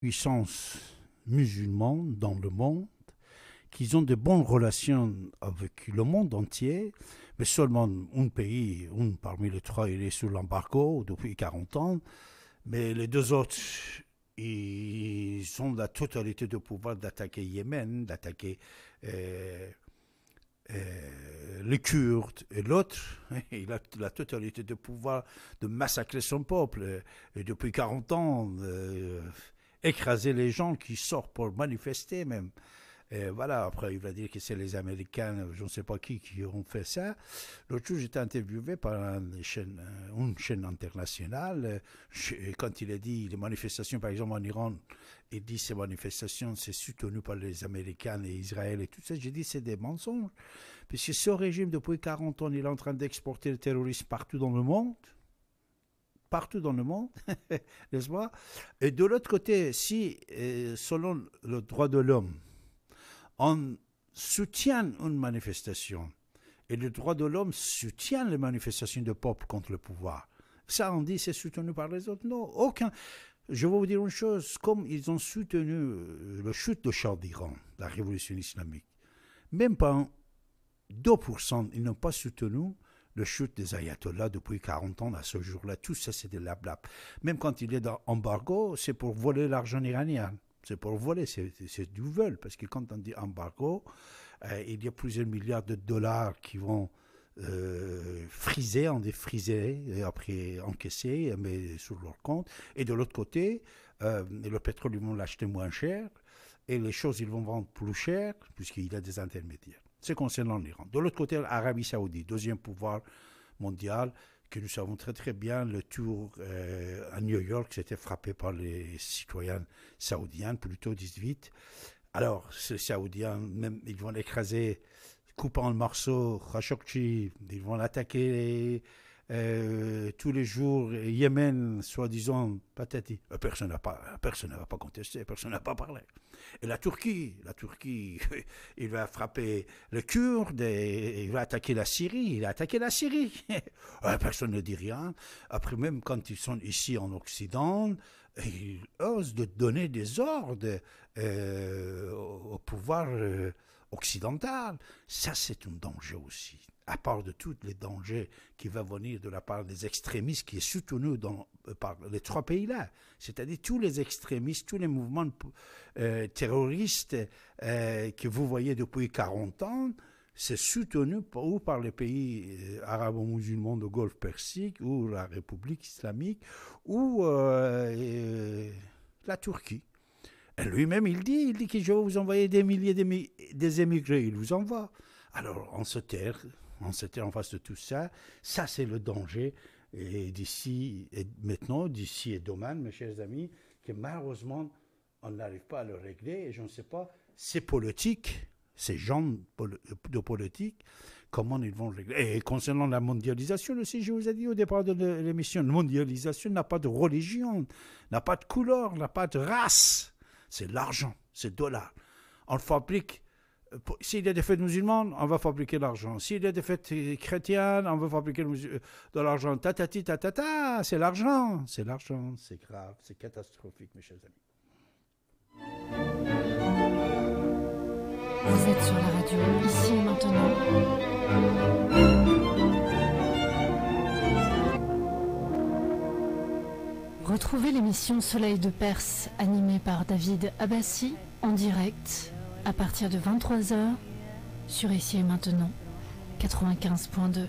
...puissance musulmane dans le monde, qu'ils ont de bonnes relations avec le monde entier, mais seulement un pays, un parmi les trois, il est sous l'embargo depuis 40 ans, mais les deux autres, ils ont la totalité de pouvoir d'attaquer Yémen, d'attaquer euh, euh, les Kurdes et l'autre, il a la totalité de pouvoir de massacrer son peuple. Et euh, depuis 40 ans, écraser les gens qui sortent pour manifester même. voilà, après, il va dire que c'est les Américains, je ne sais pas qui, qui ont fait ça. L'autre jour, j'étais interviewé par une chaîne, euh, une chaîne internationale. Euh, quand il a dit les manifestations, par exemple, en Iran, il dit ces manifestations, c'est soutenu par les Américains et Israël et tout ça. J'ai dit c'est des mensonges. Puisque ce régime, depuis 40 ans, il est en train d'exporter le terrorisme partout dans le monde partout dans le monde, n'est-ce pas Et de l'autre côté, si, euh, selon le droit de l'homme, on soutient une manifestation, et le droit de l'homme soutient les manifestations de peuple contre le pouvoir, ça on dit c'est soutenu par les autres. Non, aucun. Je vais vous dire une chose, comme ils ont soutenu euh, le chute de Charles d'Iran, la révolution islamique, même pas 2%, ils n'ont pas soutenu le chute des ayatollahs depuis 40 ans à ce jour-là. Tout ça, c'est de la blabla. Même quand il est dans embargo, c'est pour voler l'argent iranien. C'est pour voler, c'est du vol. Parce que quand on dit embargo, euh, il y a plusieurs milliards de dollars qui vont euh, friser, en défriser, et après encaisser, mais sur leur compte. Et de l'autre côté, euh, le pétrole, ils vont l'acheter moins cher. Et les choses, ils vont vendre plus cher, puisqu'il y a des intermédiaires. C'est concernant l'Iran. De l'autre côté, l'Arabie saoudite, deuxième pouvoir mondial, que nous savons très très bien, le tour euh, à New York, c'était frappé par les citoyens saoudiens, plutôt 18. Alors, ces Saoudiens, même, ils vont l'écraser, coupant le morceau, Khashoggi, ils vont l'attaquer euh, tous les jours, Yémen, soi-disant, patati. Euh, personne n'a pas, personne pas contesté, personne n'a pas parlé. Et la Turquie, la Turquie, il va frapper le Kurde, il va attaquer la Syrie, il a attaqué la Syrie. Euh, personne ne dit rien. Après, même quand ils sont ici en Occident, ils osent de donner des ordres au pouvoir occidental. Ça, c'est un danger aussi à part de tous les dangers qui vont venir de la part des extrémistes qui est soutenu dans, euh, par les trois pays-là, c'est-à-dire tous les extrémistes, tous les mouvements euh, terroristes euh, que vous voyez depuis 40 ans, c'est soutenu ou par les pays arabes arabo-musulmans du Golfe Persique ou la République islamique ou la Turquie. Lui-même, il dit, il dit que je vais vous envoyer des milliers d'émigrés. Des émigrés. Il vous envoie. Alors, on se terre, on s'était en face de tout ça. Ça, c'est le danger. Et d'ici, et maintenant, d'ici et demain, mes chers amis, que malheureusement, on n'arrive pas à le régler. Et je ne sais pas, ces politiques, ces gens de politique, comment ils vont régler. Et concernant la mondialisation aussi, je vous ai dit au départ de l'émission, la mondialisation n'a pas de religion, n'a pas de couleur, n'a pas de race. C'est l'argent, c'est le dollar. On fabrique euh, s'il y a des fêtes musulmanes, on va fabriquer l'argent. S'il y a des fêtes euh, chrétiennes, on va fabriquer euh, de l'argent. Ta, ta, ta, ta, ta, c'est l'argent. C'est l'argent. C'est grave. C'est catastrophique, mes chers amis. Vous êtes sur la radio, ici et maintenant. Retrouvez l'émission Soleil de Perse, animée par David Abbassi, en direct à partir de 23h sur Ici et Maintenant 95.2.